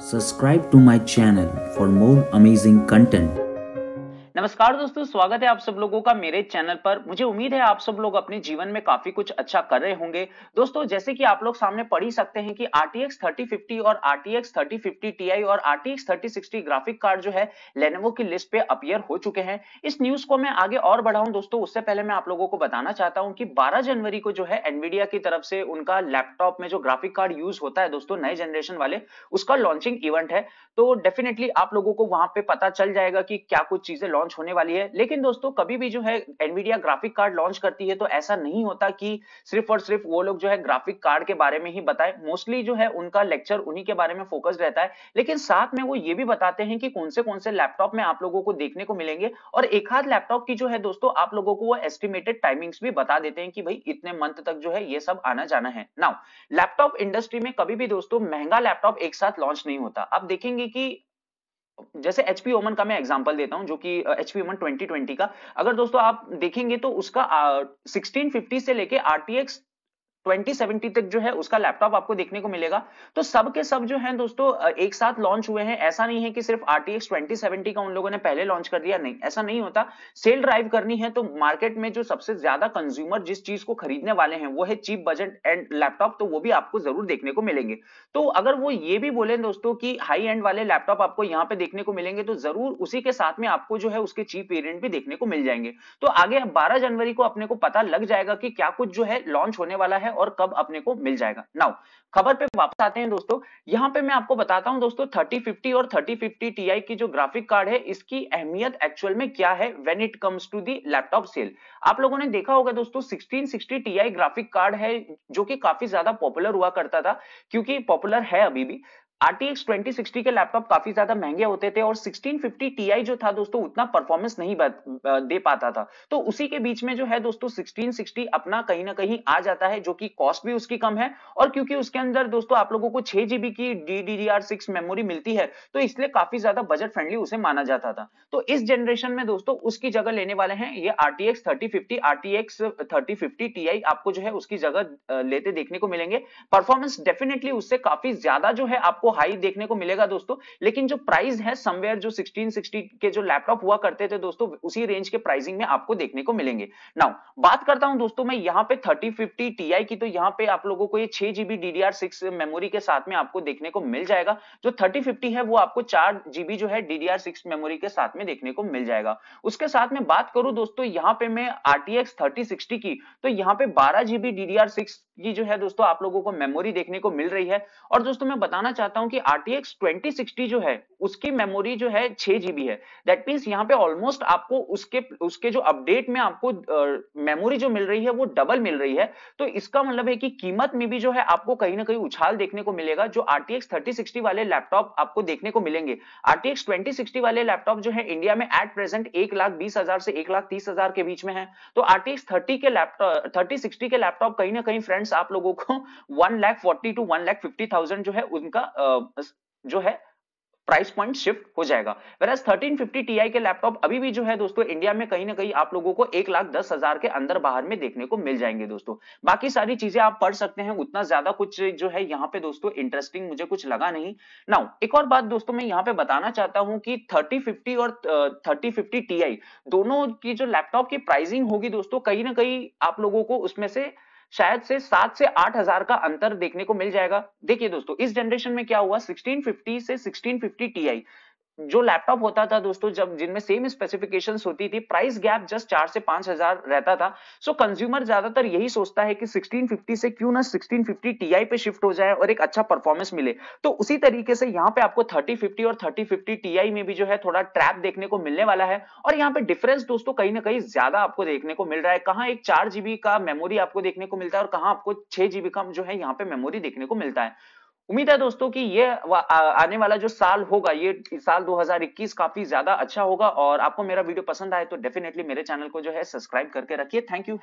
Subscribe to my channel for more amazing content. नमस्कार दोस्तों स्वागत है आप सब लोगों का मेरे चैनल पर मुझे उम्मीद है आप सब लोग अपने जीवन में काफी कुछ अच्छा कर रहे होंगे दोस्तों जैसे कि आप लोग सामने पढ़ ही सकते हैं कि RTX 3050 और RTX 3050 Ti और RTX 3060 ग्राफिक कार्ड जो है लेनेवो की लिस्ट पे अपियर हो चुके हैं इस न्यूज को मैं आगे और बढ़ाऊं दोस्तों उससे पहले मैं आप लोगों को बताना चाहता हूँ की बारह जनवरी को जो है एनवीडिया की तरफ से उनका लैपटॉप में जो ग्राफिक कार्ड यूज होता है दोस्तों नए जनरेशन वाले उसका लॉन्चिंग इवेंट है तो डेफिनेटली आप लोगों को वहां पे पता चल जाएगा कि क्या कुछ चीजें लॉन्च होने वाली है लेकिन दोस्तों कभी भी जो है एनवीडिया ग्राफिक कार्ड लॉन्च करती है तो ऐसा नहीं होता कि सिर्फ और सिर्फ वो लोग जो है ग्राफिक कार्ड के बारे में ही बताएं मोस्टली जो है उनका लेक्चर उन्हीं के बारे में फोकस रहता है लेकिन साथ में वो ये भी बताते हैं कि कौन से कौन से लैपटॉप में आप लोगों को देखने को मिलेंगे और एक हाथ लैपटॉप की जो है दोस्तों आप लोगों को वो एस्टिमेटेड टाइमिंग्स भी बता देते हैं कि भाई इतने मंथ तक जो है ये सब आना जाना है नाउ लैपटॉप इंडस्ट्री में कभी भी दोस्तों महंगा लैपटॉप एक साथ लॉन्च नहीं होता आप देखेंगे कि जैसे एचपी ओमन का मैं एग्जांपल देता हूं जो कि एचपी पी ओमन 2020 का अगर दोस्तों आप देखेंगे तो उसका आ, 1650 से लेके आरटीएक्स 2070 तक जो है उसका लैपटॉप आपको देखने को मिलेगा तो सब के सब जो है दोस्तों एक साथ लॉन्च हुए हैं ऐसा नहीं है कि सिर्फ RTX 2070 का उन लोगों ने पहले लॉन्च कर दिया नहीं ऐसा नहीं होता सेल ड्राइव करनी है तो मार्केट में जो सबसे ज्यादा कंज्यूमर जिस चीज को खरीदने वाले हैं वो है चीप बजट एंड लैपटॉप तो वो भी आपको जरूर देखने को मिलेंगे तो अगर वो ये भी बोले दोस्तों की हाई एंड वाले लैपटॉप आपको यहाँ पे देखने को मिलेंगे तो जरूर उसी के साथ में आपको जो है उसके चीप वेरियंट भी देखने को मिल जाएंगे तो आगे बारह जनवरी को अपने को पता लग जाएगा कि क्या कुछ जो है लॉन्च होने वाला है है और कब अपने को मिल जाएगा नाउ खबर पे वापस आते हैं दोस्तों यहाँ पे मैं आपको बताता हूँ दोस्तों 3050 और 3050 Ti की जो ग्राफिक कार्ड है इसकी अहमियत एक्चुअल में क्या है when it comes to the laptop sale आप लोगों ने देखा होगा दोस्तों 1660 Ti ग्राफिक कार्ड है जो कि काफी ज्यादा पॉपुलर हुआ करता था क्योंकि पॉपुलर है अभी भी RTX 2060 के लैपटॉप काफी ज्यादा महंगे होते थे और 1650 Ti जो था दोस्तों उतना परफॉर्मेंस नहीं दे पाता था तो उसी के बीच में जो है दोस्तों 1660 अपना कहीं ना कहीं आ जाता है जो कि कॉस्ट भी उसकी कम है और क्योंकि उसके अंदर दोस्तों आप लोगों को छह जीबी की DDR6 मेमोरी मिलती है तो इसलिए काफी ज्यादा बजट फ्रेंडली उसे माना जाता था तो इस जनरेशन में दोस्तों उसकी जगह लेने वाले हैं ये आर टी एक्स थर्टी आपको जो है उसकी जगह लेते देखने को मिलेंगे परफॉर्मेंस डेफिनेटली उससे काफी ज्यादा जो है आपको हाई देखने को मिलेगा दोस्तों लेकिन जो प्राइस है समवेयर जो 1660 के जो लैपटॉप हुआ करते थे दोस्तों उसी रेंज के प्राइसिंग में आपको देखने को मिलेंगे नाउ बात करता हूं दोस्तों मैं यहां पे थर्टी फिफ्टी टीआई की तो यहां पे आप लोगों को ये छह जीबी डीडीआर मेमोरी के साथ में आपको देखने को मिल जाएगा जो थर्टी फिफ्टी है वो आपको चार जीबी जो है डीडीआर मेमोरी के साथ में देखने को मिल जाएगा उसके साथ में बात करूं दोस्तों यहां पे मैं आरटीएक्स थर्टी की तो यहां पे बारह जीबी डीडीआर की जो है दोस्तों आप लोगों को मेमोरी देखने को मिल रही है और दोस्तों मैं बताना चाहता हूँ सकता हूं कि RTX 2060 जो है उसकी मेमोरी जो है छह जीबी है दैट मीन्स यहाँ पे ऑलमोस्ट आपको उसके उसके जो अपडेट में आपको मेमोरी uh, जो मिल रही है वो डबल मिल रही है तो इसका मतलब है कि कीमत में भी जो है आपको कहीं ना कहीं उछाल देखने को मिलेगा जो आरटीएक्स थर्टी वाले लैपटॉप आपको देखने को मिलेंगे आरटीएक्स ट्वेंटी वाले लैपटॉप जो है इंडिया में एट प्रेजेंट एक लाख बीस हजार से एक लाख तीस हजार के बीच में है तो आरटीएक्स थर्टी के लैपटॉप थर्टी सिक्सटी के लैपटॉप कहीं ना कहीं फ्रेंड्स आप लोगों को one lakh forty two one lakh fifty thousand जो है उनका जो है प्राइस पॉइंट शिफ्ट हो जाएगा वेराज 1350 टीआई के लैपटॉप अभी भी जो है दोस्तों इंडिया में कहीं ना कहीं आप लोगों को एक लाख दस हजार के अंदर बाहर में देखने को मिल जाएंगे दोस्तों बाकी सारी चीजें आप पढ़ सकते हैं उतना ज्यादा कुछ जो है यहाँ पे दोस्तों इंटरेस्टिंग मुझे कुछ लगा नहीं नाउ एक और बात दोस्तों मैं यहाँ पे बताना चाहता हूँ कि थर्टी फिफ्टी और थर्टी फिफ्टी टीआई दोनों की जो लैपटॉप की प्राइसिंग होगी दोस्तों कहीं ना कहीं आप लोगों को उसमें से शायद से सात से आठ हजार का अंतर देखने को मिल जाएगा देखिए दोस्तों इस जनरेशन में क्या हुआ 1650 से 1650 आई जो लैपटॉप होता था दोस्तों जब जिनमें सेम स्पेसिफिकेशन होती थी प्राइस गैप जस्ट चार से पांच हजार रहता था सो कंज्यूमर ज्यादातर यही सोचता है कि 1650 से क्यों ना 1650 टीआई पे शिफ्ट हो जाए और एक अच्छा परफॉर्मेंस मिले तो उसी तरीके से यहाँ पे आपको थर्टी फिफ्टी और थर्टी फिफ्टी टीआई में भी जो है थोड़ा ट्रैप देखने को मिलने वाला है और यहाँ पे डिफरेंस दोस्तों कहीं ना कहीं ज्यादा आपको देखने को मिल रहा है कहाँ एक चार जीबी का मेमोरी आपको देखने को मिलता है और कहाँ आपको छह जीबी का जो है यहाँ पे मेमोरी देखने को मिलता है उम्मीद है दोस्तों कि ये आने वाला जो साल होगा ये साल 2021 काफी ज्यादा अच्छा होगा और आपको मेरा वीडियो पसंद आए तो डेफिनेटली मेरे चैनल को जो है सब्सक्राइब करके रखिए थैंक यू